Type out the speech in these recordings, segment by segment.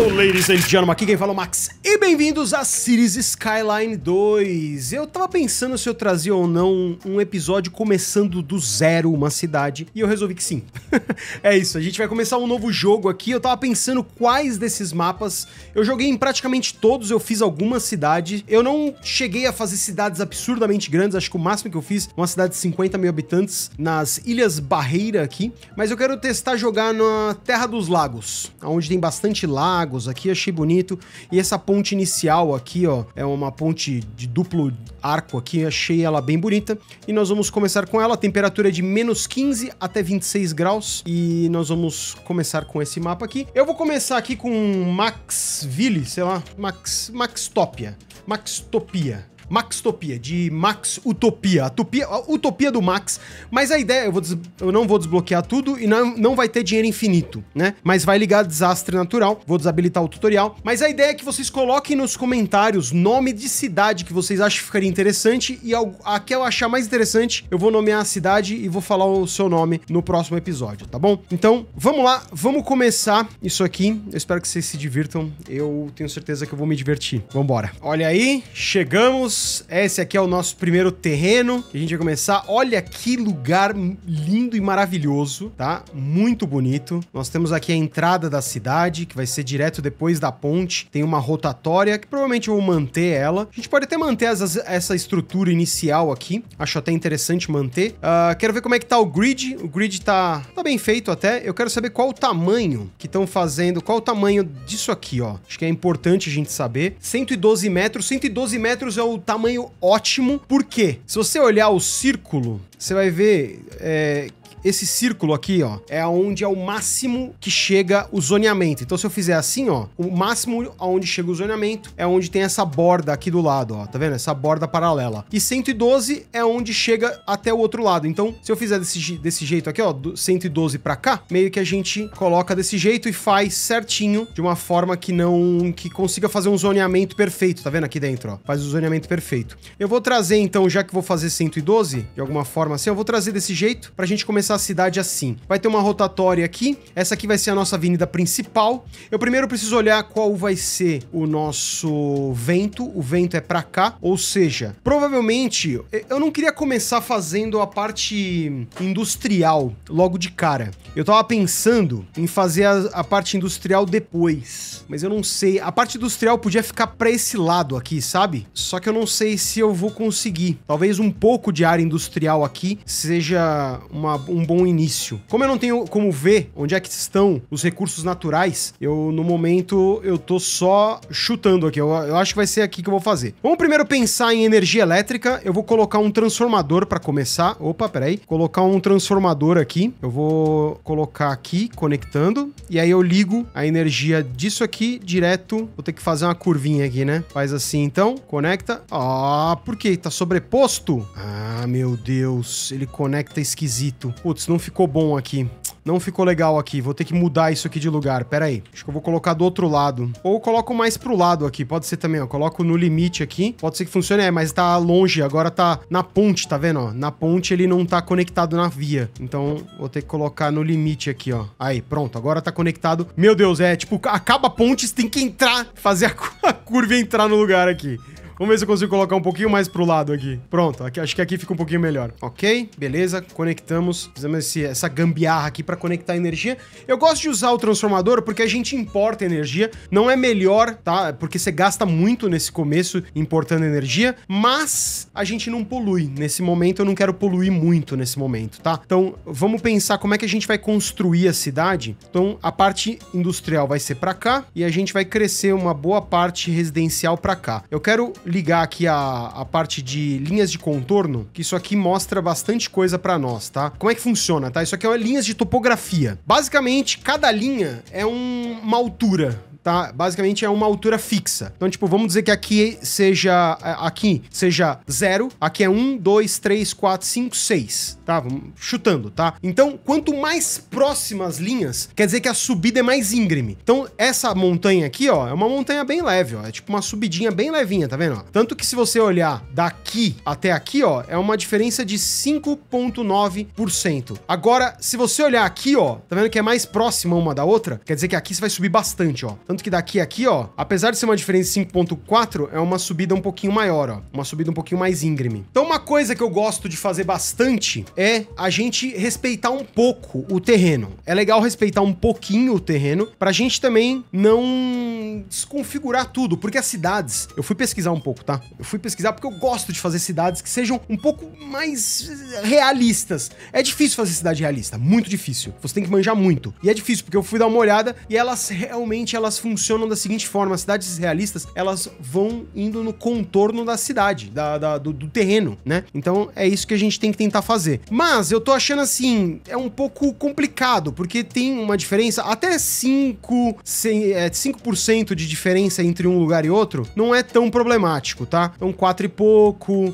Olá, ladies and gentlemen, aqui quem fala é o Max e bem-vindos a Series Skyline 2. Eu tava pensando se eu trazia ou não um episódio começando do zero uma cidade e eu resolvi que sim. é isso, a gente vai começar um novo jogo aqui. Eu tava pensando quais desses mapas. Eu joguei em praticamente todos, eu fiz alguma cidade. Eu não cheguei a fazer cidades absurdamente grandes, acho que o máximo que eu fiz uma cidade de 50 mil habitantes nas Ilhas Barreira aqui. Mas eu quero testar jogar na Terra dos Lagos, onde tem bastante lago lagos aqui, achei bonito. E essa ponte inicial aqui, ó, é uma ponte de duplo arco aqui, achei ela bem bonita. E nós vamos começar com ela, temperatura é de menos 15 até 26 graus. E nós vamos começar com esse mapa aqui. Eu vou começar aqui com Maxville, sei lá, Max, Maxtopia. Maxtopia. Maxtopia, de Max Utopia. A, tupia, a utopia do Max. Mas a ideia, eu, vou eu não vou desbloquear tudo e não, não vai ter dinheiro infinito, né? Mas vai ligar desastre natural. Vou desabilitar o tutorial. Mas a ideia é que vocês coloquem nos comentários nome de cidade que vocês acham que ficaria interessante e a que eu achar mais interessante, eu vou nomear a cidade e vou falar o seu nome no próximo episódio, tá bom? Então, vamos lá, vamos começar isso aqui. Eu espero que vocês se divirtam. Eu tenho certeza que eu vou me divertir. Vambora. Olha aí, chegamos esse aqui é o nosso primeiro terreno que a gente vai começar. Olha que lugar lindo e maravilhoso, tá? Muito bonito. Nós temos aqui a entrada da cidade, que vai ser direto depois da ponte. Tem uma rotatória, que provavelmente eu vou manter ela. A gente pode até manter as, essa estrutura inicial aqui. Acho até interessante manter. Uh, quero ver como é que tá o grid. O grid tá, tá bem feito até. Eu quero saber qual o tamanho que estão fazendo, qual o tamanho disso aqui, ó. Acho que é importante a gente saber. 112 metros. 112 metros é o tamanho ótimo, porque se você olhar o círculo, você vai ver é, esse círculo aqui, ó, é onde é o máximo que chega o zoneamento. Então, se eu fizer assim, ó, o máximo aonde chega o zoneamento é onde tem essa borda aqui do lado, ó. Tá vendo? Essa borda paralela. E 112 é onde chega até o outro lado. Então, se eu fizer desse, desse jeito aqui, ó, 112 para cá, meio que a gente coloca desse jeito e faz certinho de uma forma que não... que consiga fazer um zoneamento perfeito. Tá vendo aqui dentro, ó? Faz o zoneamento perfeito. Eu vou trazer, então, já que vou fazer 112, de alguma forma assim, eu vou trazer desse jeito pra gente começar atravessar a cidade assim. Vai ter uma rotatória aqui, essa aqui vai ser a nossa avenida principal. Eu primeiro preciso olhar qual vai ser o nosso vento, o vento é pra cá, ou seja, provavelmente eu não queria começar fazendo a parte industrial logo de cara. Eu tava pensando em fazer a, a, parte industrial depois, mas eu não sei. A parte industrial podia ficar pra esse lado aqui, sabe? Só que eu não sei se eu vou conseguir. Talvez um pouco de área industrial aqui seja uma, um bom início. Como eu não tenho como ver onde é que estão os recursos naturais, eu, no momento, eu tô só chutando aqui. Eu, eu acho que vai ser aqui que eu vou fazer. Vamos primeiro pensar em energia elétrica. Eu vou colocar um transformador pra começar. Opa, peraí. Colocar um transformador aqui. Eu vou colocar aqui, conectando, e aí eu ligo a energia disso aqui direto. Vou ter que fazer uma curvinha aqui, né? Faz assim, então, conecta. Ah, por quê? Tá sobreposto? Ah, meu Deus, ele conecta esquisito. Putz, não ficou bom aqui não ficou legal aqui, vou ter que mudar isso aqui de lugar. Pera aí, acho que eu vou colocar do outro lado. Ou coloco mais pro lado aqui, pode ser também, ó. Coloco no limite aqui, pode ser que funcione, é, mas tá longe, agora tá na ponte, tá vendo, ó? Na ponte ele não tá conectado na via. Então, vou ter que colocar no limite aqui, ó. Aí, pronto, agora tá conectado. Meu Deus, é, tipo, acaba a ponte, você tem que entrar, fazer a, a curva e entrar no lugar aqui. Vamos ver se eu consigo colocar um pouquinho mais pro lado aqui. Pronto, aqui, acho que aqui fica um pouquinho melhor. Ok, beleza, conectamos. Fizemos esse, essa gambiarra aqui para conectar a energia. Eu gosto de usar o transformador porque a gente importa energia. Não é melhor, tá? É porque você gasta muito nesse começo importando energia, mas a gente não polui. Nesse momento, eu não quero poluir muito nesse momento, tá? Então, vamos pensar como é que a gente vai construir a cidade. Então, a parte industrial vai ser para cá e a gente vai crescer uma boa parte residencial para cá. Eu quero ligar aqui a, a parte de linhas de contorno, que isso aqui mostra bastante coisa para nós, tá? Como é que funciona, tá? Isso aqui é linhas de topografia. Basicamente, cada linha é um, uma altura, tá? Basicamente é uma altura fixa. Então, tipo, vamos dizer que aqui seja é, aqui seja zero aqui é um dois três quatro cinco seis tá? Vamos chutando, tá? Então, quanto mais próximas as linhas, quer dizer que a subida é mais íngreme. Então, essa montanha aqui, ó, é uma montanha bem leve, ó, é tipo uma subidinha bem levinha, tá vendo? Tanto que se você olhar daqui até aqui, ó, é uma diferença de 5.9%. Agora, se você olhar aqui, ó, tá vendo que é mais próxima uma da outra? Quer dizer que aqui você vai subir bastante, ó. Tanto tanto que daqui aqui, ó, apesar de ser uma diferença 5.4, é uma subida um pouquinho maior, ó. Uma subida um pouquinho mais íngreme. Então uma coisa que eu gosto de fazer bastante é a gente respeitar um pouco o terreno. É legal respeitar um pouquinho o terreno pra gente também não desconfigurar tudo, porque as cidades, eu fui pesquisar um pouco, tá? Eu fui pesquisar porque eu gosto de fazer cidades que sejam um pouco mais realistas. É difícil fazer cidade realista, muito difícil. Você tem que manjar muito. E é difícil porque eu fui dar uma olhada e elas realmente elas funcionam da seguinte forma: as cidades realistas elas vão indo no contorno da cidade, da, da do, do, terreno, né? Então é isso que a gente tem que tentar fazer. Mas eu tô achando assim, é um pouco complicado, porque tem uma diferença, até 5, 5% é, de diferença entre um lugar e outro não é tão problemático, tá? Então 4 e pouco, uh,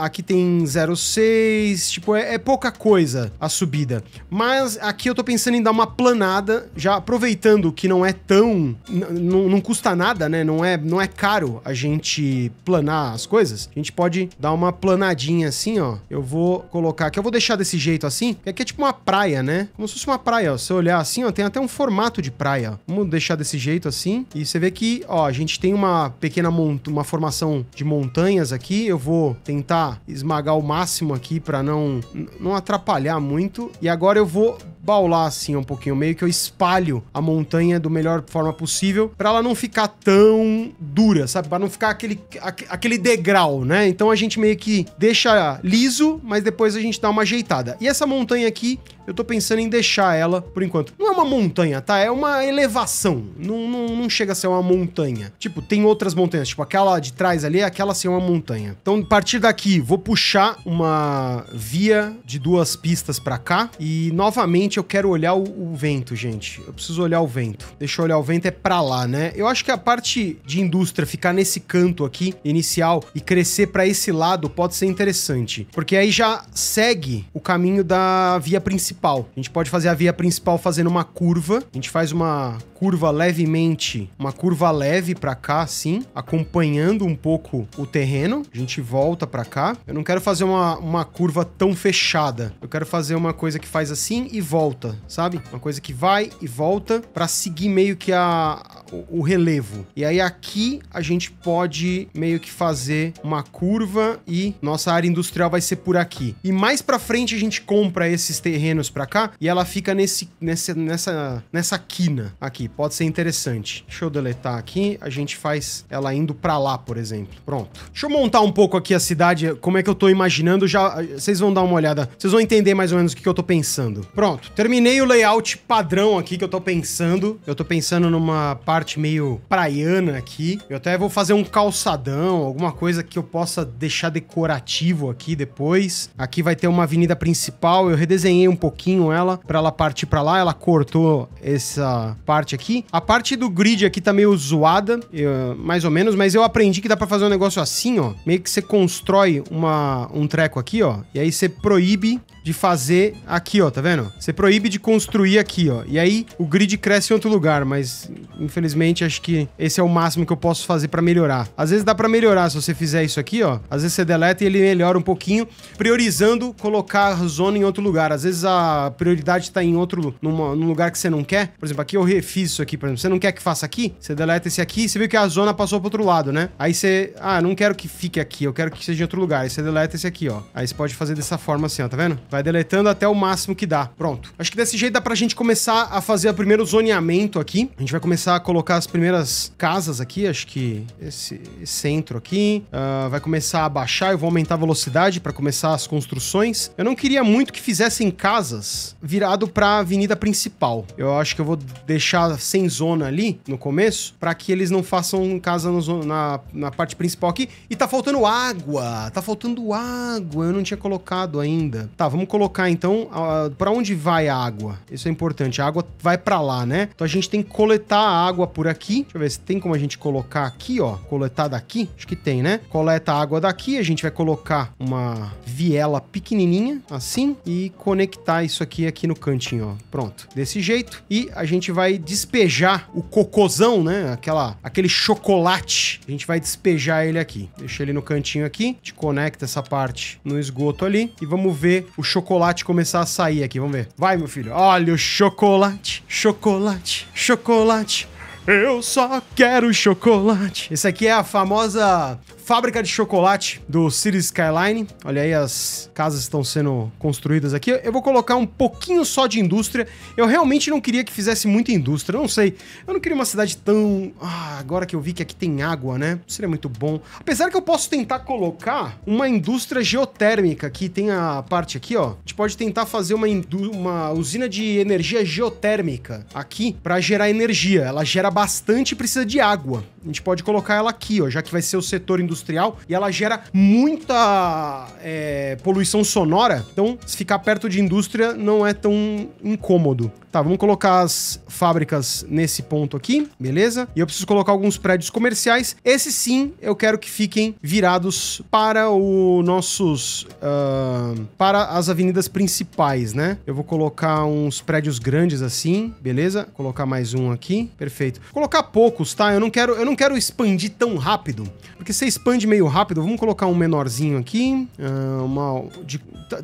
aqui tem 0,6, tipo, é, é pouca coisa a subida. Mas aqui eu tô pensando em dar uma planada, já aproveitando que não é tão não custa nada, né? Não é, não é caro a gente planar as coisas. A gente pode dar uma planadinha assim, ó. Eu vou colocar aqui. Eu vou deixar desse jeito assim, porque aqui é tipo uma praia, né? Como se fosse uma praia, ó. Se eu olhar assim, ó, tem até um formato de praia. Vamos deixar desse jeito assim. E você vê que, ó, a gente tem uma pequena uma formação de montanhas aqui. Eu vou tentar esmagar o máximo aqui para não, não atrapalhar muito. E agora eu vou baular assim um pouquinho, meio que eu espalho a montanha do melhor forma possível, para ela não ficar tão dura, sabe? Para não ficar aquele, aquele degrau, né? Então a gente meio que deixa liso, mas depois a gente dá uma ajeitada. E essa montanha aqui, eu tô pensando em deixar ela por enquanto. Não é uma montanha, tá? É uma elevação. Não, não, não chega a ser uma montanha. Tipo, tem outras montanhas. Tipo, aquela de trás ali, é aquela ser assim, uma montanha. Então, a partir daqui, vou puxar uma via de duas pistas para cá. E, novamente, eu quero olhar o, o, vento, gente. Eu preciso olhar o vento. Deixa eu olhar o vento, é pra lá, né? Eu acho que a parte de indústria ficar nesse canto aqui, inicial, e crescer para esse lado pode ser interessante. Porque aí já segue o caminho da via principal principal. A gente pode fazer a via principal fazendo uma curva. A gente faz uma curva levemente, uma curva leve para cá, assim, acompanhando um pouco o terreno. A gente volta para cá. Eu não quero fazer uma, uma curva tão fechada. Eu quero fazer uma coisa que faz assim e volta, sabe? Uma coisa que vai e volta para seguir meio que a, o, o relevo. E aí aqui a gente pode meio que fazer uma curva e nossa área industrial vai ser por aqui. E mais para frente a gente compra esses terrenos anos pra cá, e ela fica nesse, nesse, nessa, nessa quina aqui. Pode ser interessante. Deixa eu deletar aqui. A gente faz ela indo pra lá, por exemplo. Pronto. Deixa eu montar um pouco aqui a cidade, como é que eu tô imaginando. Já Vocês vão dar uma olhada. Vocês vão entender mais ou menos o que, que eu tô pensando. Pronto. Terminei o layout padrão aqui que eu tô pensando. Eu tô pensando numa parte meio praiana aqui. Eu até vou fazer um calçadão, alguma coisa que eu possa deixar decorativo aqui depois. Aqui vai ter uma avenida principal. Eu redesenhei um pouco pouquinho ela para ela partir para lá. Ela cortou essa parte aqui. A parte do grid aqui tá meio zoada, eu, eh, mais ou menos, mas eu aprendi que dá para fazer um negócio assim, ó. Meio que você constrói uma, um treco aqui, ó, e aí você proíbe de fazer aqui, ó, tá vendo? Você proíbe de construir aqui, ó. E aí o grid cresce em outro lugar, mas infelizmente acho que esse é o máximo que eu posso fazer para melhorar. Às vezes dá para melhorar se você fizer isso aqui, ó. Às vezes você deleta e ele melhora um pouquinho, priorizando colocar a zona em outro lugar. Às vezes a prioridade tá em outro numa, num lugar que você não quer. Por exemplo, aqui eu refiz isso aqui, por exemplo. Você não quer que faça aqui? Você deleta esse aqui, você viu que a zona passou pro outro lado, né? Aí você, ah, não quero que fique aqui, eu quero que seja em outro lugar. Aí você deleta esse aqui, ó. Aí você pode fazer dessa forma assim, ó, tá vendo? Vai Vai deletando até o máximo que dá. Pronto. Acho que desse jeito dá pra gente começar a fazer o primeiro zoneamento aqui. A gente vai começar a colocar as primeiras casas aqui. Acho que esse centro aqui. Uh, vai começar a baixar. Eu vou aumentar a velocidade para começar as construções. Eu não queria muito que fizessem casas virado pra avenida principal. Eu acho que eu vou deixar sem zona ali no começo para que eles não façam casa no, na, na parte principal aqui. E tá faltando água. Tá faltando água. Eu não tinha colocado ainda. Tá, vamos Vamos colocar então para onde vai a água. Isso é importante. A água vai para lá, né? Então a gente tem que coletar a água por aqui. Deixa eu ver se tem como a gente colocar aqui, ó. Coletar daqui. Acho que tem, né? Coleta a água daqui. A gente vai colocar uma viela pequenininha, assim, e conectar isso aqui aqui no cantinho, ó. Pronto. Desse jeito. E a gente vai despejar o cocôzão, né? Aquela, aquele chocolate. A gente vai despejar ele aqui. Deixa ele no cantinho aqui. A gente conecta essa parte no esgoto ali. E vamos ver o chocolate começar a sair aqui. Vamos ver. Vai, meu filho. Olha o chocolate, chocolate, chocolate. Eu só quero chocolate. Esse aqui é a famosa fábrica de chocolate do City Skyline. Olha aí, as casas estão sendo construídas aqui. Eu vou colocar um pouquinho só de indústria. Eu realmente não queria que fizesse muita indústria, não sei. Eu não queria uma cidade tão... Ah, agora que eu vi que aqui tem água, né? Seria muito bom. Apesar que eu posso tentar colocar uma indústria geotérmica aqui. Tem a parte aqui, ó. A gente pode tentar fazer uma, indú, uma usina de energia geotérmica aqui para gerar energia. Ela gera bastante e precisa de água. A gente pode colocar ela aqui, ó, já que vai ser o setor industrial industrial e ela gera muita é, poluição sonora. Então, se ficar perto de indústria não é tão incômodo. Tá, vamos colocar as fábricas nesse ponto aqui, beleza? E eu preciso colocar alguns prédios comerciais. Esses sim, eu quero que fiquem virados para o nossos... Uh, para as avenidas principais, né? Eu vou colocar uns prédios grandes assim, beleza? Vou colocar mais um aqui, perfeito. Vou colocar poucos, tá? Eu não quero, eu não quero expandir tão rápido, porque se expande meio rápido. Vamos colocar um menorzinho aqui. Ah, uma, de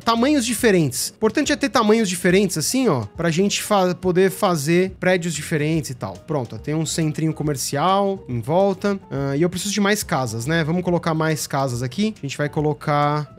tamanhos diferentes. Importante é ter tamanhos diferentes, assim, ó. Pra gente fa poder fazer prédios diferentes e tal. Pronto, tem um centrinho comercial em volta. Uh, e eu preciso de mais casas, né? Vamos colocar mais casas aqui. A gente vai colocar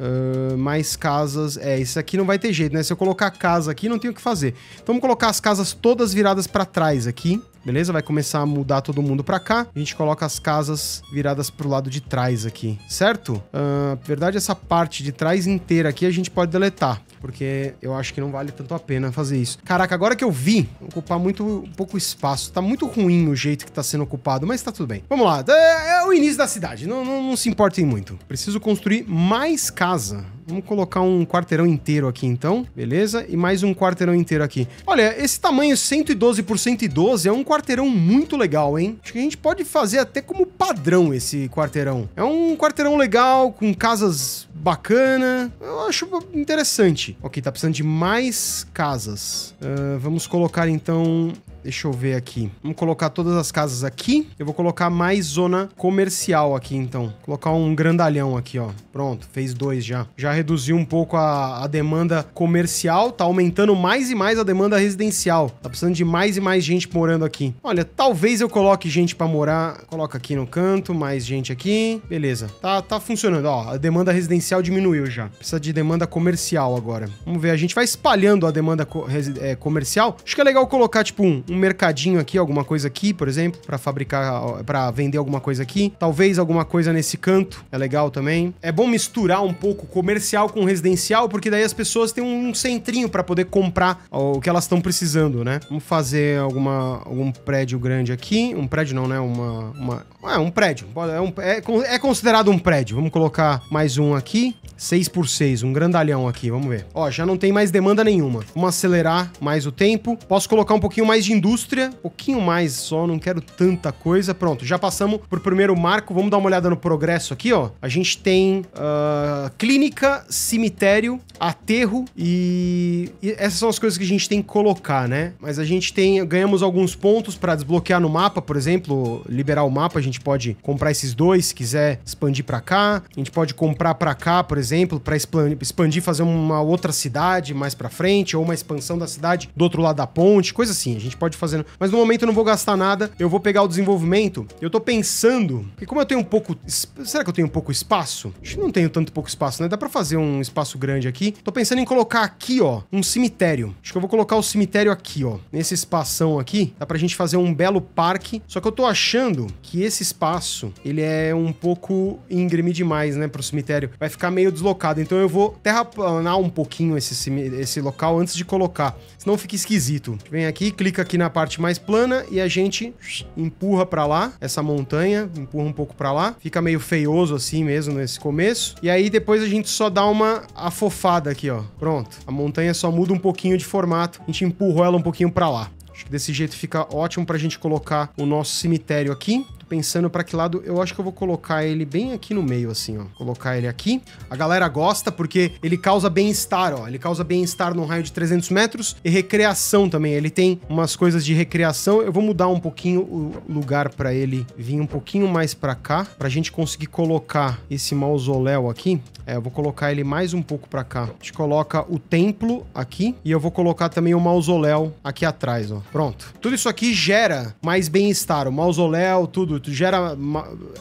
uh, mais casas. É, isso aqui não vai ter jeito, né? Se eu colocar casa aqui, não tem o que fazer. Então, vamos colocar as casas todas viradas pra trás aqui beleza? Vai começar a mudar todo mundo pra cá. A gente coloca as casas viradas pro lado de trás aqui, certo? Uh, verdade, essa parte de trás inteira aqui a gente pode deletar porque eu acho que não vale tanto a pena fazer isso. Caraca, agora que eu vi, ocupar muito pouco espaço. Tá muito ruim o jeito que tá sendo ocupado, mas tá tudo bem. Vamos lá, é, é o início da cidade, não, não, não se importem muito. Preciso construir mais casa. Vamos colocar um quarteirão inteiro aqui, então. Beleza? E mais um quarteirão inteiro aqui. Olha, esse tamanho 112 por 112 é um quarteirão muito legal, hein? Acho que a gente pode fazer até como padrão esse quarteirão. É um quarteirão legal, com casas bacana. Eu acho interessante. Ok, tá precisando de mais casas. Uh, vamos colocar então Deixa eu ver aqui. Vamos colocar todas as casas aqui. Eu vou colocar mais zona comercial aqui, então. Vou colocar um grandalhão aqui, ó. Pronto, fez dois já. Já reduziu um pouco a, a demanda comercial, tá aumentando mais e mais a demanda residencial. Tá precisando de mais e mais gente morando aqui. Olha, talvez eu coloque gente para morar. Coloca aqui no canto, mais gente aqui. Beleza. Tá, tá funcionando, ó. A demanda residencial diminuiu já. Precisa de demanda comercial agora. Vamos ver, a gente vai espalhando a demanda co é, comercial. Acho que é legal colocar, tipo, um, um mercadinho aqui, alguma coisa aqui, por exemplo, para fabricar, para vender alguma coisa aqui. Talvez alguma coisa nesse canto, é legal também. É bom misturar um pouco comercial com residencial, porque daí as pessoas têm um centrinho para poder comprar o que elas estão precisando, né? Vamos fazer alguma, algum prédio grande aqui. Um prédio não, né? Uma, uma, é um prédio. É, um, é, é considerado um prédio. Vamos colocar mais um aqui. 6 por 6, um grandalhão aqui, vamos ver. Ó, já não tem mais demanda nenhuma. Vamos acelerar mais o tempo. Posso colocar um pouquinho mais de indústria, um pouquinho mais só, não quero tanta coisa. Pronto, já passamos pro primeiro marco. Vamos dar uma olhada no progresso aqui, ó. A gente tem uh, clínica, cemitério, aterro e... e... Essas são as coisas que a gente tem que colocar, né? Mas a gente tem... Ganhamos alguns pontos para desbloquear no mapa, por exemplo, liberar o mapa, a gente pode comprar esses dois, se quiser expandir para cá. A gente pode comprar para cá, por exemplo, exemplo, para expandir, fazer uma outra cidade mais para frente, ou uma expansão da cidade do outro lado da ponte, coisa assim. A gente pode fazer. Mas no momento eu não vou gastar nada, eu vou pegar o desenvolvimento. Eu tô pensando e como eu tenho um pouco. Será que eu tenho um pouco espaço? Acho que não tenho tanto pouco espaço, né? Dá para fazer um espaço grande aqui. Tô pensando em colocar aqui, ó, um cemitério. Acho que eu vou colocar o cemitério aqui, ó. Nesse espação aqui, dá pra gente fazer um belo parque. Só que eu tô achando que esse espaço, ele é um pouco íngreme demais, né, pro cemitério. Vai ficar meio deslocado. Então eu vou terraplanar um pouquinho esse, esse local antes de colocar, senão fica esquisito. Vem aqui, clica aqui na parte mais plana e a gente empurra para lá essa montanha, empurra um pouco para lá. Fica meio feioso assim mesmo nesse começo. E aí depois a gente só dá uma afofada aqui, ó. Pronto. A montanha só muda um pouquinho de formato. A gente empurrou ela um pouquinho para lá. Acho que desse jeito fica ótimo para a gente colocar o nosso cemitério aqui pensando para que lado, eu acho que eu vou colocar ele bem aqui no meio, assim, ó. Colocar ele aqui. A galera gosta porque ele causa bem-estar, ó. Ele causa bem-estar num raio de 300 metros e recreação também. Ele tem umas coisas de recreação. Eu vou mudar um pouquinho o lugar para ele vir um pouquinho mais para cá, pra gente conseguir colocar esse mausoléu aqui. É, eu vou colocar ele mais um pouco para cá. A gente coloca o templo aqui e eu vou colocar também o mausoléu aqui atrás, ó. Pronto. Tudo isso aqui gera mais bem-estar. O mausoléu, tudo produto, gera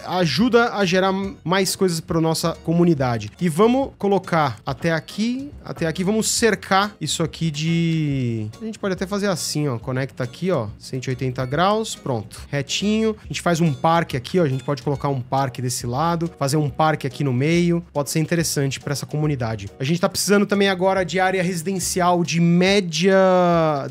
ajuda a gerar mais coisas para nossa comunidade. E vamos colocar até aqui, até aqui vamos cercar isso aqui de a gente pode até fazer assim, ó, conecta aqui, ó, 180 graus, pronto. Retinho. A gente faz um parque aqui, ó, a gente pode colocar um parque desse lado, fazer um parque aqui no meio, pode ser interessante para essa comunidade. A gente tá precisando também agora de área residencial de média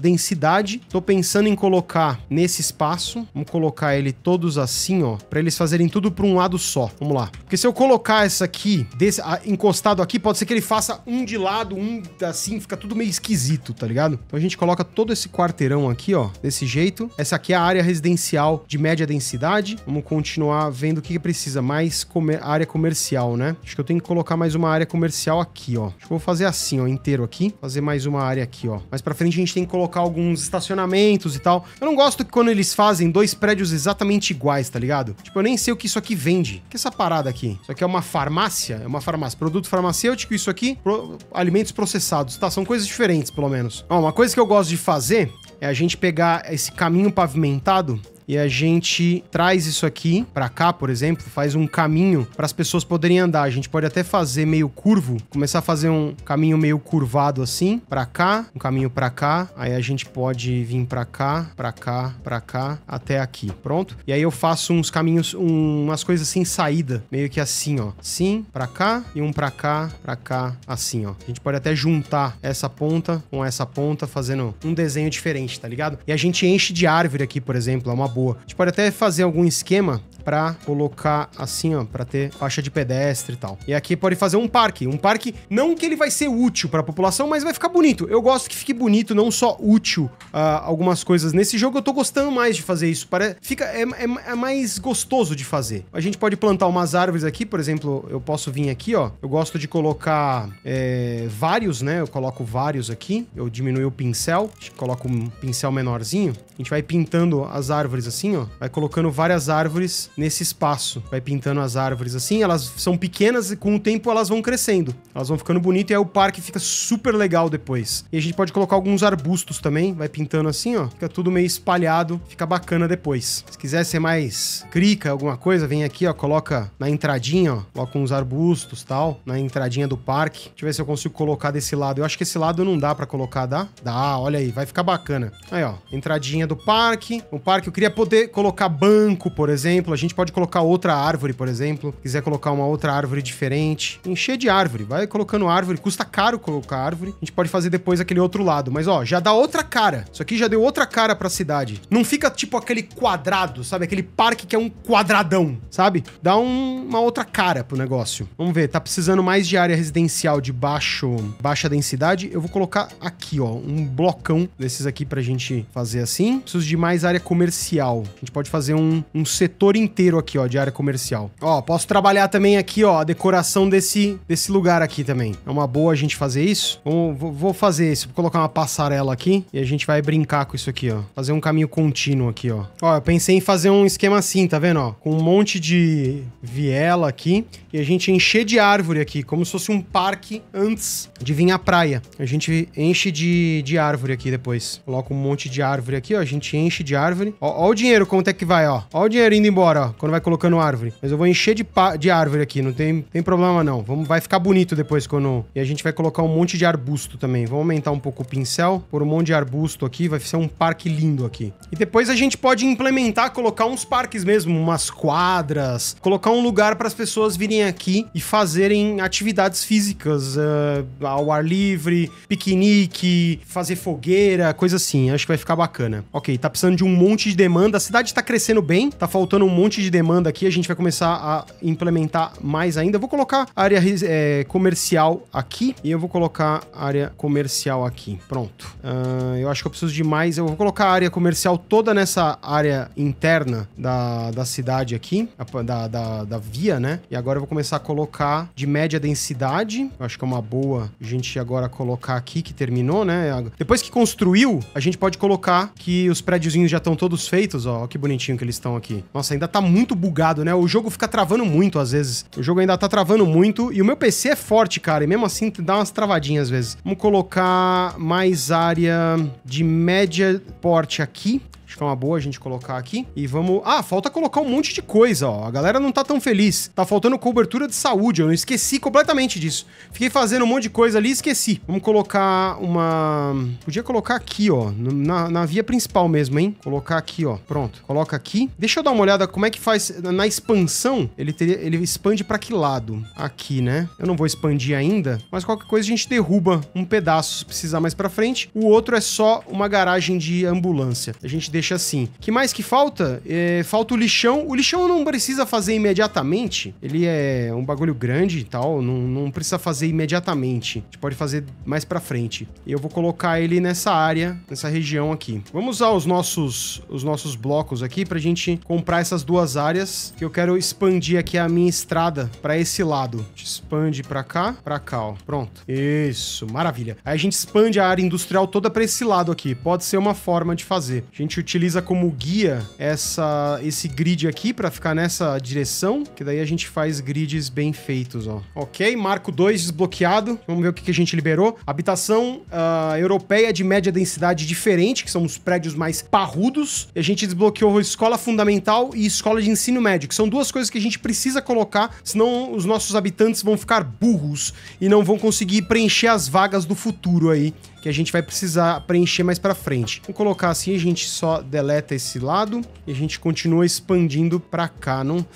densidade. Tô pensando em colocar nesse espaço, vamos colocar ele todos assim assim, ó, para eles fazerem tudo para um lado só. Vamos lá. Porque se eu colocar essa aqui, desse, a, encostado aqui, pode ser que ele faça um de lado, um assim, fica tudo meio esquisito, tá ligado? Então a gente coloca todo esse quarteirão aqui, ó, desse jeito. Essa aqui é a área residencial de média densidade. Vamos continuar vendo o que, que precisa. Mais comer, área comercial, né? Acho que eu tenho que colocar mais uma área comercial aqui, ó. Acho que eu vou fazer assim, ó, inteiro aqui. Fazer mais uma área aqui, ó. Mas pra frente a gente tem que colocar alguns estacionamentos e tal. Eu não gosto que quando eles fazem dois prédios exatamente iguais, reais, tá ligado? Tipo, eu nem sei o que isso aqui vende. O que é essa parada aqui? Isso aqui é uma farmácia? É uma farmácia. Produto farmacêutico, isso aqui, pro... alimentos processados, tá? São coisas diferentes, pelo menos. Ó, uma coisa que eu gosto de fazer é a gente pegar esse caminho pavimentado e a gente traz isso aqui para cá, por exemplo, faz um caminho para as pessoas poderem andar. A gente pode até fazer meio curvo, começar a fazer um caminho meio curvado assim, para cá, um caminho para cá, aí a gente pode vir para cá, para cá, para cá até aqui. Pronto? E aí eu faço uns caminhos, um, umas coisas sem saída, meio que assim, ó. Sim, para cá e um para cá, para cá, assim, ó. A gente pode até juntar essa ponta com essa ponta fazendo um desenho diferente, tá ligado? E a gente enche de árvore aqui, por exemplo, é uma boa. A gente pode até fazer algum esquema para colocar assim, ó, para ter faixa de pedestre e tal. E aqui pode fazer um parque, um parque não que ele vai ser útil para a população, mas vai ficar bonito. Eu gosto que fique bonito, não só útil uh, algumas coisas. Nesse jogo eu tô gostando mais de fazer isso, para fica é, é, é mais gostoso de fazer. A gente pode plantar umas árvores aqui, por exemplo, eu posso vir aqui, ó. Eu gosto de colocar é, vários, né? Eu coloco vários aqui. Eu diminuo o pincel, coloco um pincel menorzinho. A gente vai pintando as árvores assim, ó. Vai colocando várias árvores nesse espaço. Vai pintando as árvores assim, elas são pequenas e com o tempo elas vão crescendo. Elas vão ficando bonitas e aí o parque fica super legal depois. E a gente pode colocar alguns arbustos também, vai pintando assim, ó. Fica tudo meio espalhado, fica bacana depois. Se quiser ser mais crica, alguma coisa, vem aqui, ó, coloca na entradinha, ó, coloca uns arbustos tal, na entradinha do parque. Deixa eu ver se eu consigo colocar desse lado. Eu acho que esse lado não dá para colocar, dá? Dá, olha aí, vai ficar bacana. Aí, ó, entradinha do parque. O parque eu queria poder colocar banco, por exemplo, gente pode colocar outra árvore, por exemplo. Quiser colocar uma outra árvore diferente. Encher de árvore. Vai colocando árvore. Custa caro colocar árvore. A gente pode fazer depois aquele outro lado. Mas, ó, já dá outra cara. Isso aqui já deu outra cara pra cidade. Não fica tipo aquele quadrado, sabe? Aquele parque que é um quadradão, sabe? Dá um, uma outra cara pro negócio. Vamos ver. Tá precisando mais de área residencial de baixo, baixa densidade. Eu vou colocar aqui, ó, um blocão desses aqui pra gente fazer assim. Preciso de mais área comercial. A gente pode fazer um, um setor inteiro inteiro aqui, ó, de área comercial. Ó, posso trabalhar também aqui, ó, a decoração desse, desse lugar aqui também. É uma boa a gente fazer isso? vou vou fazer isso. Vou colocar uma passarela aqui e a gente vai brincar com isso aqui, ó. Fazer um caminho contínuo aqui, ó. Ó, eu pensei em fazer um esquema assim, tá vendo, ó? Com um monte de viela aqui e a gente encher de árvore aqui, como se fosse um parque antes de vir à praia. A gente enche de, de árvore aqui depois. Coloca um monte de árvore aqui, ó. A gente enche de árvore. Ó, ó o dinheiro, quanto é que vai, ó. Ó o dinheiro indo embora, ó, quando vai colocando árvore. Mas eu vou encher de, de árvore aqui, não tem, tem problema não. Vamos, vai ficar bonito depois quando... E a gente vai colocar um monte de arbusto também. Vamos aumentar um pouco o pincel, pôr um monte de arbusto aqui, vai ser um parque lindo aqui. E depois a gente pode implementar, colocar uns parques mesmo, umas quadras, colocar um lugar para as pessoas virem aqui e fazerem atividades físicas uh, ao ar livre, piquenique, fazer fogueira, coisa assim. Acho que vai ficar bacana. Ok, tá precisando de um monte de demanda. A cidade tá crescendo bem, tá faltando um monte monte de demanda aqui, a gente vai começar a implementar mais ainda. Eu vou colocar área é, comercial aqui e eu vou colocar área comercial aqui. Pronto. Uh, eu acho que eu preciso de mais. Eu vou colocar a área comercial toda nessa área interna da, da cidade aqui, da, da, da via, né? E agora eu vou começar a colocar de média densidade. Eu acho que é uma boa a gente agora colocar aqui que terminou, né? Depois que construiu, a gente pode colocar que os prédiozinhos já estão todos feitos, ó. ó que bonitinho que eles estão aqui. Nossa, ainda tá muito bugado, né? O jogo fica travando muito às vezes. O jogo ainda tá travando muito. E o meu PC é forte, cara. E mesmo assim dá umas travadinhas às vezes. Vamos colocar mais área de média porte aqui uma boa a gente colocar aqui. E vamos... Ah, falta colocar um monte de coisa, ó. A galera não tá tão feliz. Tá faltando cobertura de saúde. Eu esqueci completamente disso. Fiquei fazendo um monte de coisa ali e esqueci. Vamos colocar uma... Podia colocar aqui, ó. Na, na via principal mesmo, hein? Colocar aqui, ó. Pronto. Coloca aqui. Deixa eu dar uma olhada como é que faz... Na expansão, ele, teria... ele expande pra que lado? Aqui, né? Eu não vou expandir ainda, mas qualquer coisa a gente derruba um pedaço se precisar mais pra frente. O outro é só uma garagem de ambulância. A gente deixa assim. que mais que falta? É, falta o lixão. O lixão não precisa fazer imediatamente. Ele é um bagulho grande e tal, não, não precisa fazer imediatamente. A gente pode fazer mais para frente. E eu vou colocar ele nessa área, nessa região aqui. Vamos usar os nossos, os nossos blocos aqui pra gente comprar essas duas áreas, que eu quero expandir aqui a minha estrada para esse lado. A gente expande pra cá, pra cá, ó. Pronto. Isso, maravilha. Aí a gente expande a área industrial toda pra esse lado aqui. Pode ser uma forma de fazer. A gente utiliza utiliza como guia essa, esse grid aqui para ficar nessa direção, que daí a gente faz grids bem feitos, ó. Ok, marco 2 desbloqueado. Vamos ver o que, que a gente liberou. Habitação uh, europeia de média densidade diferente, que são os prédios mais parrudos. E a gente desbloqueou escola fundamental e escola de ensino médio, que são duas coisas que a gente precisa colocar, senão os nossos habitantes vão ficar burros e não vão conseguir preencher as vagas do futuro aí que a gente vai precisar preencher mais para frente. Vou colocar assim, a gente só deleta esse lado e a gente continua expandindo para cá, não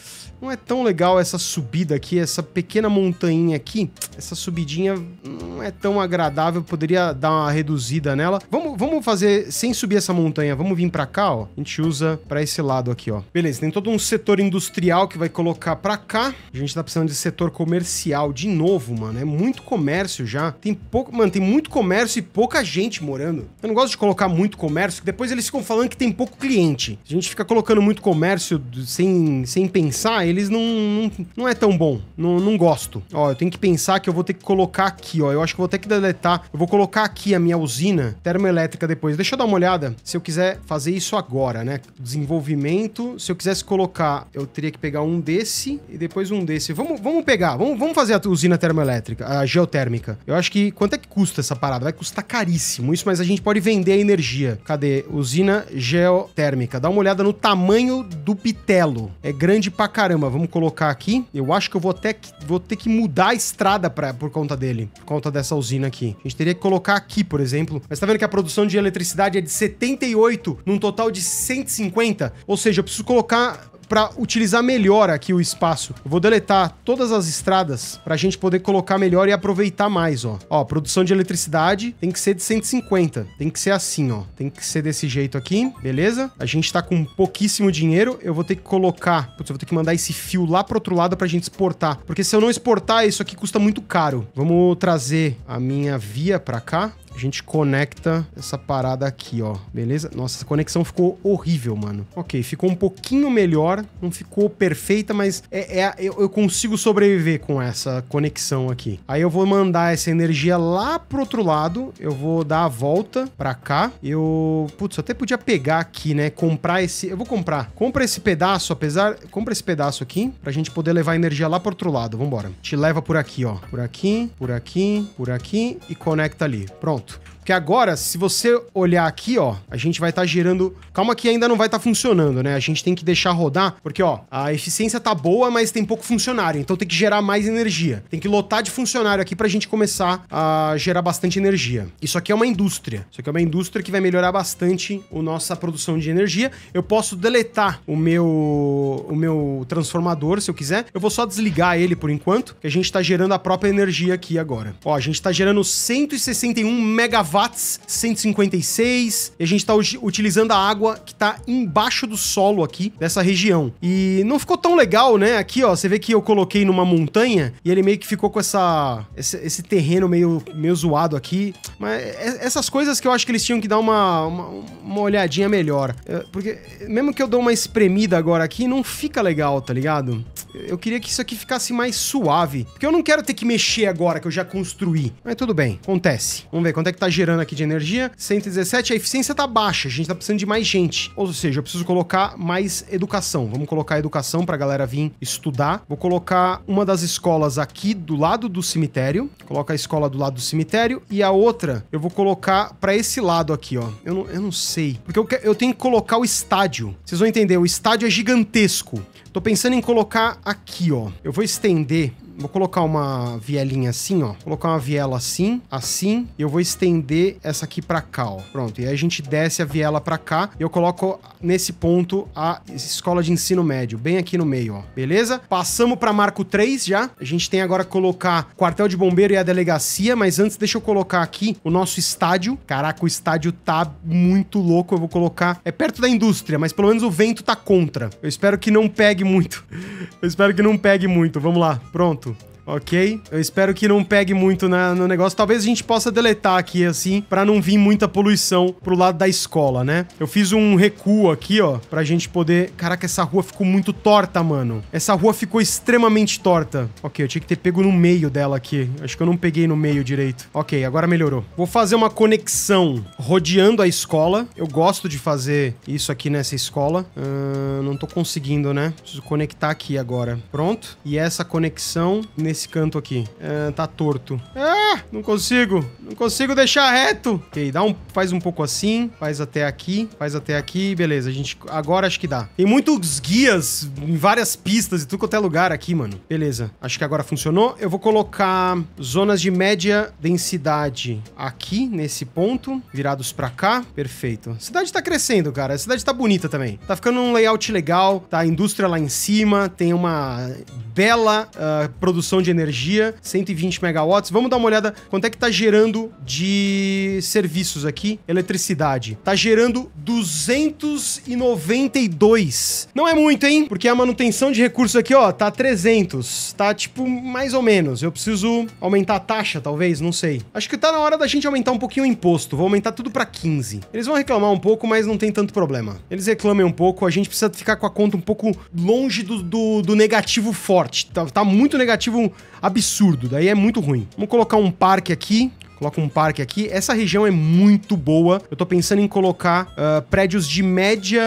não é tão legal essa subida aqui, essa pequena montanha aqui, essa subidinha não é tão agradável, poderia dar uma reduzida nela. Vamos, vamos fazer sem subir essa montanha, vamos vir para cá, ó. A gente usa para esse lado aqui, ó. Beleza, tem todo um setor industrial que vai colocar para cá. A gente tá precisando de setor comercial de novo, mano. É muito comércio já. Tem pouco, mano, tem muito comércio e pouca gente morando. Eu não gosto de colocar muito comércio, depois eles ficam falando que tem pouco cliente. A gente fica colocando muito comércio sem, sem pensar eles não, não, não é tão bom. Não, não gosto. Ó, eu tenho que pensar que eu vou ter que colocar aqui, ó. Eu acho que vou ter que deletar. Eu vou colocar aqui a minha usina termoelétrica depois. Deixa eu dar uma olhada se eu quiser fazer isso agora, né? Desenvolvimento. Se eu quisesse colocar, eu teria que pegar um desse e depois um desse. Vamos, vamos pegar. Vamos, vamos fazer a usina termoelétrica, a geotérmica. Eu acho que... Quanto é que custa essa parada? Vai custar caríssimo isso, mas a gente pode vender a energia. Cadê? Usina geotérmica. Dá uma olhada no tamanho do Pitelo. É grande pra caramba caramba, vamos colocar aqui. Eu acho que eu vou, até que, vou ter que mudar a estrada pra, por conta dele, por conta dessa usina aqui. A gente teria que colocar aqui, por exemplo. Mas tá vendo que a produção de eletricidade é de 78, num total de 150? Ou seja, eu preciso colocar para utilizar melhor aqui o espaço. Eu vou deletar todas as estradas para a gente poder colocar melhor e aproveitar mais, ó. Ó, produção de eletricidade tem que ser de 150. Tem que ser assim, ó. Tem que ser desse jeito aqui, beleza? A gente tá com pouquíssimo dinheiro. Eu vou ter que colocar... Putz, eu vou ter que mandar esse fio lá pro outro lado pra gente exportar. Porque se eu não exportar, isso aqui custa muito caro. Vamos trazer a minha via pra cá. A gente conecta essa parada aqui, ó. Beleza? Nossa, essa conexão ficou horrível, mano. Ok, ficou um pouquinho melhor. Não ficou perfeita, mas é, é eu, eu, consigo sobreviver com essa conexão aqui. Aí eu vou mandar essa energia lá pro outro lado. Eu vou dar a volta pra cá. Eu... Putz, eu até podia pegar aqui, né? Comprar esse... Eu vou comprar. Compra esse pedaço, apesar... Compra esse pedaço aqui pra gente poder levar energia lá pro outro lado. Vambora. Te leva por aqui, ó. Por aqui, por aqui, por aqui e conecta ali. Pronto alto. Porque agora, se você olhar aqui, ó, a gente vai estar tá gerando... Calma que ainda não vai estar tá funcionando, né? A gente tem que deixar rodar, porque, ó, a eficiência tá boa, mas tem pouco funcionário, então tem que gerar mais energia. Tem que lotar de funcionário aqui pra gente começar a gerar bastante energia. Isso aqui é uma indústria. Isso aqui é uma indústria que vai melhorar bastante a nossa produção de energia. Eu posso deletar o meu, o meu transformador, se eu quiser. Eu vou só desligar ele por enquanto, que a gente tá gerando a própria energia aqui agora. Ó, a gente tá gerando 161 megawatts watts 156. E a gente está utilizando a água que está embaixo do solo aqui, dessa região. E não ficou tão legal, né? Aqui, ó, você vê que eu coloquei numa montanha e ele meio que ficou com essa esse, esse terreno meio, meio zoado aqui. Mas é, essas coisas que eu acho que eles tinham que dar uma, uma, uma olhadinha melhor. É, porque mesmo que eu dou uma espremida agora aqui, não fica legal, tá ligado? Eu queria que isso aqui ficasse mais suave. Porque eu não quero ter que mexer agora que eu já construí. Mas tudo bem, acontece. Vamos ver quanto é que tá gerando gerando aqui de energia, 117, a eficiência tá baixa, a gente tá precisando de mais gente. Ou seja, eu preciso colocar mais educação. Vamos colocar educação pra galera vir estudar. Vou colocar uma das escolas aqui do lado do cemitério. Coloca a escola do lado do cemitério e a outra eu vou colocar pra esse lado aqui, ó. Eu não, eu não sei. Porque eu, eu tenho que colocar o estádio. Vocês vão entender, o estádio é gigantesco. Tô pensando em colocar aqui, ó. Eu vou estender Vou colocar uma vielinha assim, ó. Vou colocar uma viela assim, assim. E eu vou estender essa aqui pra cá, ó. Pronto. E aí a gente desce a viela pra cá. E eu coloco nesse ponto a escola de ensino médio. Bem aqui no meio, ó. Beleza? Passamos pra Marco 3 já. A gente tem agora que colocar quartel de bombeiro e a delegacia. Mas antes, deixa eu colocar aqui o nosso estádio. Caraca, o estádio tá muito louco. Eu vou colocar... É perto da indústria, mas pelo menos o vento tá contra. Eu espero que não pegue muito. eu espero que não pegue muito. Vamos lá. Pronto ok? Eu espero que não pegue muito na, no negócio. Talvez a gente possa deletar aqui, assim, para não vir muita poluição pro lado da escola, né? Eu fiz um recuo aqui, ó, pra gente poder... Caraca, essa rua ficou muito torta, mano. Essa rua ficou extremamente torta. Ok, eu tinha que ter pego no meio dela aqui. Acho que eu não peguei no meio direito. Ok, agora melhorou. Vou fazer uma conexão rodeando a escola. Eu gosto de fazer isso aqui nessa escola. Uh, não tô conseguindo, né? Preciso conectar aqui agora. Pronto. E essa conexão nesse esse canto aqui. É, tá torto. Ah, não consigo. Não consigo deixar reto. Ok, dá um, faz um pouco assim. Faz até aqui. Faz até aqui. Beleza, a gente... Agora acho que dá. Tem muitos guias em várias pistas e tudo quanto é lugar aqui, mano. Beleza. Acho que agora funcionou. Eu vou colocar zonas de média densidade aqui, nesse ponto. Virados pra cá. Perfeito. A cidade tá crescendo, cara. A cidade tá bonita também. Tá ficando um layout legal. Tá a indústria lá em cima. Tem uma bela uh, produção de de energia, 120 megawatts. Vamos dar uma olhada quanto é que tá gerando de serviços aqui, eletricidade. Tá gerando 292. Não é muito, hein? Porque a manutenção de recursos aqui, ó, tá 300. Tá, tipo, mais ou menos. Eu preciso aumentar a taxa, talvez, não sei. Acho que tá na hora da gente aumentar um pouquinho o imposto. Vou aumentar tudo pra 15. Eles vão reclamar um pouco, mas não tem tanto problema. Eles reclamem um pouco, a gente precisa ficar com a conta um pouco longe do, do, do negativo forte. Tá, tá muito negativo absurdo, daí é muito ruim. Vamos colocar um parque aqui, Coloca um parque aqui. Essa região é muito boa. Eu tô pensando em colocar uh, prédios de média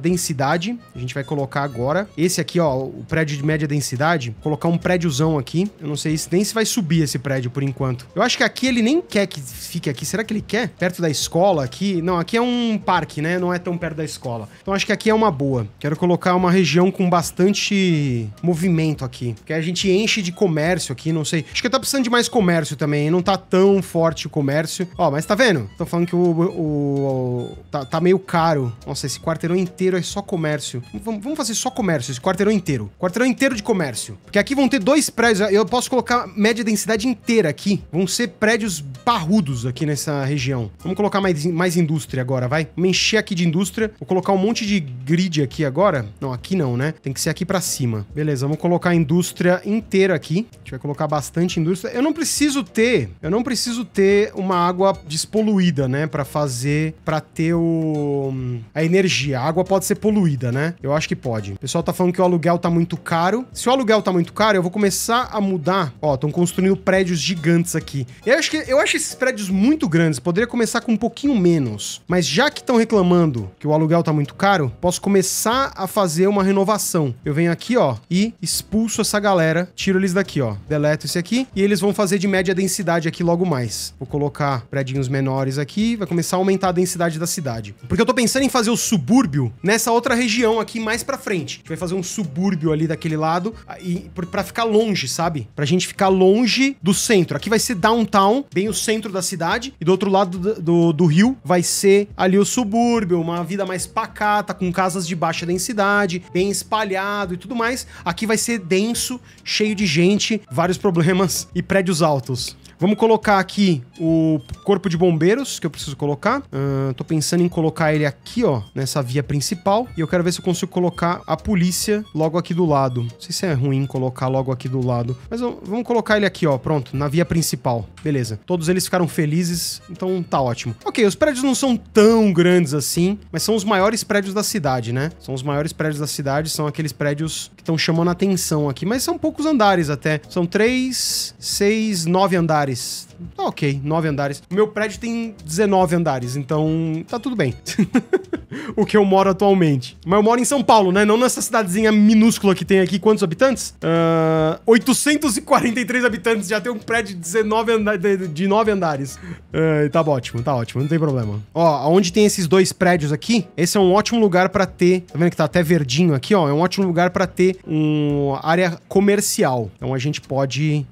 densidade. A gente vai colocar agora. Esse aqui, ó, o prédio de média densidade. Vou colocar um prédiozão aqui. Eu não sei se, nem se vai subir esse prédio por enquanto. Eu acho que aqui ele nem quer que fique aqui. Será que ele quer? Perto da escola aqui? Não, aqui é um parque, né? Não é tão perto da escola. Então acho que aqui é uma boa. Quero colocar uma região com bastante movimento aqui. Porque a gente enche de comércio aqui, não sei. Acho que tá precisando de mais comércio também. Não tá tão forte o comércio. Ó, mas tá vendo? Estão falando que o. o, o tá, tá, meio caro. Nossa, esse quarteirão inteiro é só comércio. Vamos, vamos fazer só comércio, esse quarteirão inteiro. Quarteirão inteiro de comércio. Porque aqui vão ter dois prédios. Eu posso colocar média densidade inteira aqui. Vão ser prédios parrudos aqui nessa região. Vamos colocar mais, mais indústria agora, vai? Vamos encher aqui de indústria. Vou colocar um monte de grid aqui agora. Não, aqui não, né? Tem que ser aqui pra cima. Beleza, vamos colocar a indústria inteira aqui. A gente vai colocar bastante indústria. Eu não preciso ter... Eu não não preciso ter uma água despoluída, né, para fazer, para ter o hum, a energia. A água pode ser poluída, né? Eu acho que pode. O pessoal tá falando que o aluguel tá muito caro. Se o aluguel tá muito caro, eu vou começar a mudar. Ó, estão construindo prédios gigantes aqui. Eu acho que eu acho esses prédios muito grandes. Poderia começar com um pouquinho menos, mas já que estão reclamando que o aluguel tá muito caro, posso começar a fazer uma renovação. Eu venho aqui, ó, e expulso essa galera, tiro eles daqui, ó. Deleto esse aqui e eles vão fazer de média densidade aqui logo mais. Vou colocar prédios menores aqui, vai começar a aumentar a densidade da cidade. Porque eu tô pensando em fazer o subúrbio nessa outra região aqui mais pra frente. A gente vai fazer um subúrbio ali daquele lado ah, e para ficar longe, sabe? Pra gente ficar longe do centro. Aqui vai ser downtown, bem o centro da cidade, e do outro lado do, do, do rio vai ser ali o subúrbio, uma vida mais pacata, com casas de baixa densidade, bem espalhado e tudo mais. Aqui vai ser denso, cheio de gente, vários problemas e prédios altos. Vamos colocar aqui o corpo de bombeiros, que eu preciso colocar. Uh, tô pensando em colocar ele aqui, ó, nessa via principal. E eu quero ver se eu consigo colocar a polícia logo aqui do lado. Não sei se é ruim colocar logo aqui do lado. Mas vamos colocar ele aqui, ó, pronto, na via principal. Beleza. Todos eles ficaram felizes, então tá ótimo. Ok, os prédios não são tão grandes assim, mas são os maiores prédios da cidade, né? São os maiores prédios da cidade, são aqueles prédios que estão chamando a atenção aqui. Mas são poucos andares até. São três, seis, nove andares andares. Tá ok, nove andares. O meu prédio tem 19 andares, então tá tudo bem. o que eu moro atualmente. Mas eu moro em São Paulo, né? Não nessa cidadezinha minúscula que tem aqui. Quantos habitantes? Uh, ah, 843 habitantes. Já tem um prédio de 19 andares, de 9 andares. Uh, tá ótimo, tá ótimo. Não tem problema. Ó, onde tem esses dois prédios aqui, esse é um ótimo lugar para ter... Tá vendo que tá até verdinho aqui, ó? É um ótimo lugar para ter uma área comercial. Então a gente pode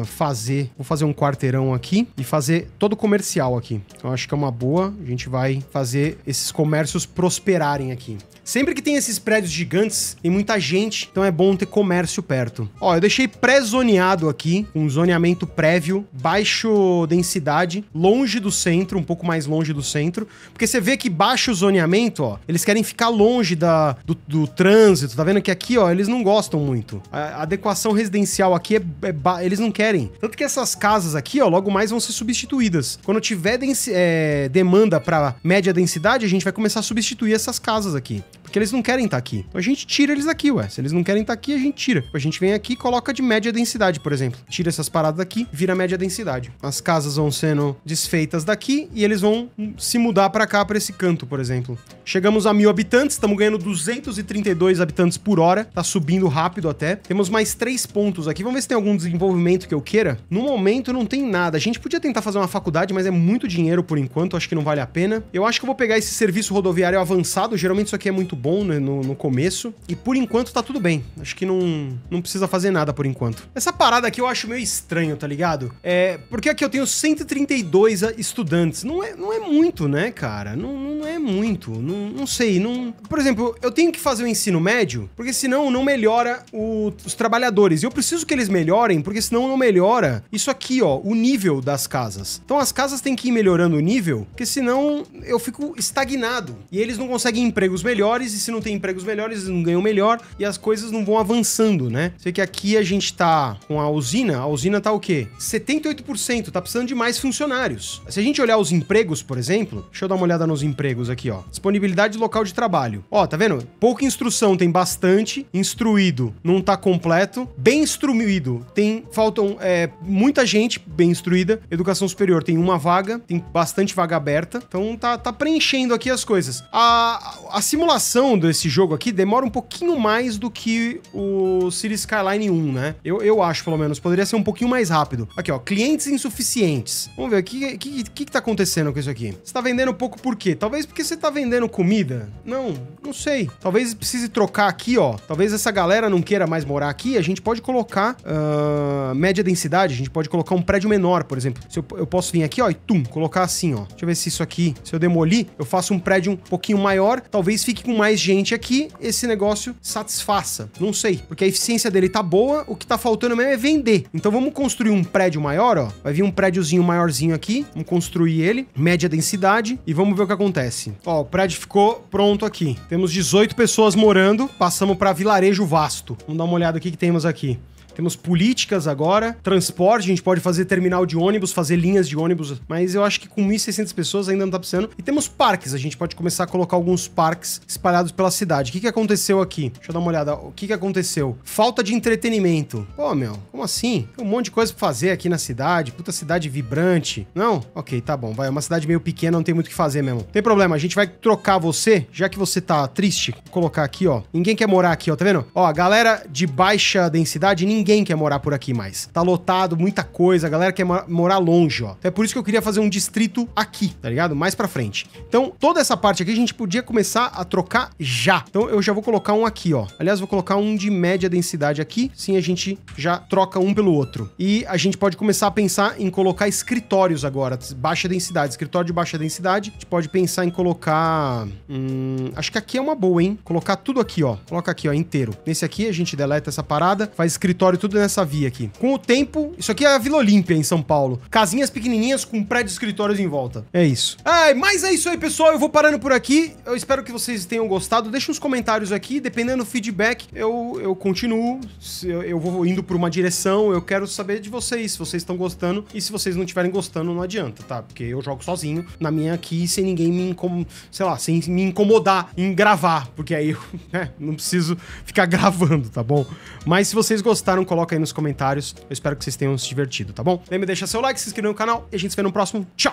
uh, fazer... Vou fazer um um quarteirão aqui e fazer todo comercial aqui. Então acho que é uma boa. A gente vai fazer esses comércios prosperarem aqui. Sempre que tem esses prédios gigantes, e muita gente, então é bom ter comércio perto. Ó, eu deixei pré-zoneado aqui, um zoneamento prévio, baixo densidade, longe do centro, um pouco mais longe do centro, porque você vê que baixo zoneamento, ó, eles querem ficar longe da, do, do trânsito, tá vendo que aqui, ó, eles não gostam muito. A adequação residencial aqui, é, é eles não querem. Tanto que essas casas aqui, ó, logo mais vão ser substituídas. Quando tiver é, demanda para média densidade, a gente vai começar a substituir essas casas aqui porque eles não querem estar tá aqui. Então a gente tira eles daqui, ué. Se eles não querem estar tá aqui, a gente tira. A gente vem aqui e coloca de média densidade, por exemplo. Tira essas paradas daqui, vira média densidade. As casas vão sendo desfeitas daqui e eles vão se mudar para cá, para esse canto, por exemplo. Chegamos a mil habitantes, estamos ganhando 232 habitantes por hora, tá subindo rápido até. Temos mais três pontos aqui, vamos ver se tem algum desenvolvimento que eu queira. No momento não tem nada, a gente podia tentar fazer uma faculdade, mas é muito dinheiro por enquanto, acho que não vale a pena. Eu acho que eu vou pegar esse serviço rodoviário avançado, geralmente isso aqui é muito bom né, no, no começo. E por enquanto tá tudo bem. Acho que não, não precisa fazer nada por enquanto. Essa parada aqui eu acho meio estranho, tá ligado? É, porque aqui eu tenho 132 estudantes. Não é, não é muito, né, cara? Não, não muito. Não, não sei, não... Por exemplo, eu tenho que fazer o ensino médio, porque senão não melhora o, os trabalhadores. E eu preciso que eles melhorem, porque senão não melhora isso aqui, ó, o nível das casas. Então as casas têm que ir melhorando o nível, porque senão eu fico estagnado. E eles não conseguem empregos melhores, e se não tem empregos melhores, eles não ganham melhor, e as coisas não vão avançando, né? Sei que aqui a gente tá com a usina, a usina tá o quê? 78%, tá precisando de mais funcionários. Se a gente olhar os empregos, por exemplo, deixa eu dar uma olhada nos empregos aqui aqui, ó. Disponibilidade de local de trabalho. Ó, tá vendo? Pouca instrução tem bastante. Instruído não tá completo. Bem instruído tem... Faltam é, muita gente bem instruída. Educação superior tem uma vaga. Tem bastante vaga aberta. Então tá, tá preenchendo aqui as coisas. A, a simulação desse jogo aqui demora um pouquinho mais do que o Cities Skyline 1, né? Eu, eu acho, pelo menos. Poderia ser um pouquinho mais rápido. Aqui, ó. Clientes insuficientes. Vamos ver o que, que, que, que tá acontecendo com isso aqui. Você tá vendendo pouco por quê? Talvez porque porque você tá vendendo comida? Não, não sei. Talvez precise trocar aqui, ó. Talvez essa galera não queira mais morar aqui. A gente pode colocar uh, média densidade. A gente pode colocar um prédio menor, por exemplo. Se eu, eu posso vir aqui, ó, e tum, colocar assim, ó. Deixa eu ver se isso aqui, se eu demolir, eu faço um prédio um pouquinho maior. Talvez fique com mais gente aqui. Esse negócio satisfaça. Não sei, porque a eficiência dele tá boa. O que tá faltando mesmo é vender. Então vamos construir um prédio maior, ó. Vai vir um prédiozinho maiorzinho aqui. Vamos construir ele, média densidade e vamos ver o que acontece. Ó, o prédio ficou pronto aqui. Temos 18 pessoas morando, passamos para vilarejo vasto. Vamos dar uma olhada o que temos aqui temos políticas agora, transporte, a gente pode fazer terminal de ônibus, fazer linhas de ônibus, mas eu acho que com 1.600 pessoas ainda não tá precisando. E temos parques, a gente pode começar a colocar alguns parques espalhados pela cidade. O que, que aconteceu aqui? Deixa eu dar uma olhada. O que, que aconteceu? Falta de entretenimento. Pô, meu, como assim? Tem um monte de coisa pra fazer aqui na cidade, puta cidade vibrante. Não? Ok, tá bom, vai, é uma cidade meio pequena, não tem muito o que fazer mesmo. Tem problema, a gente vai trocar você, já que você tá triste, colocar aqui, ó. Ninguém quer morar aqui, ó, tá vendo? Ó, a galera de baixa densidade, ninguém ninguém quer morar por aqui mais. Tá lotado, muita coisa, a galera quer morar longe, ó. Então é por isso que eu queria fazer um distrito aqui, tá ligado? Mais pra frente. Então, toda essa parte aqui a gente podia começar a trocar já. Então eu já vou colocar um aqui, ó. Aliás, vou colocar um de média densidade aqui. Sim, a gente já troca um pelo outro. E a gente pode começar a pensar em colocar escritórios agora, baixa densidade, escritório de baixa densidade. A gente pode pensar em colocar... Hum, acho que aqui é uma boa, hein? Colocar tudo aqui, ó. Coloca aqui, ó, inteiro. Nesse aqui a gente deleta essa parada, faz escritório escritório, tudo nessa via aqui. Com o tempo, isso aqui é a Vila Olímpia, em São Paulo. Casinhas pequenininhas com prédios escritórios em volta. É isso. Ai, mas é isso aí, pessoal. Eu vou parando por aqui. Eu espero que vocês tenham gostado. Deixa uns comentários aqui. Dependendo do feedback, eu, eu continuo. Eu, vou indo por uma direção. Eu quero saber de vocês, se vocês estão gostando. E se vocês não estiverem gostando, não adianta, tá? Porque eu jogo sozinho na minha aqui, sem ninguém me incom... sei lá, sem me incomodar em gravar. Porque aí eu né, não preciso ficar gravando, tá bom? Mas se vocês gostaram, gostaram, coloca aí nos comentários. Eu espero que vocês tenham se divertido, tá bom? Lembra de deixar seu like, se inscrever no canal e a gente se vê no próximo. Tchau!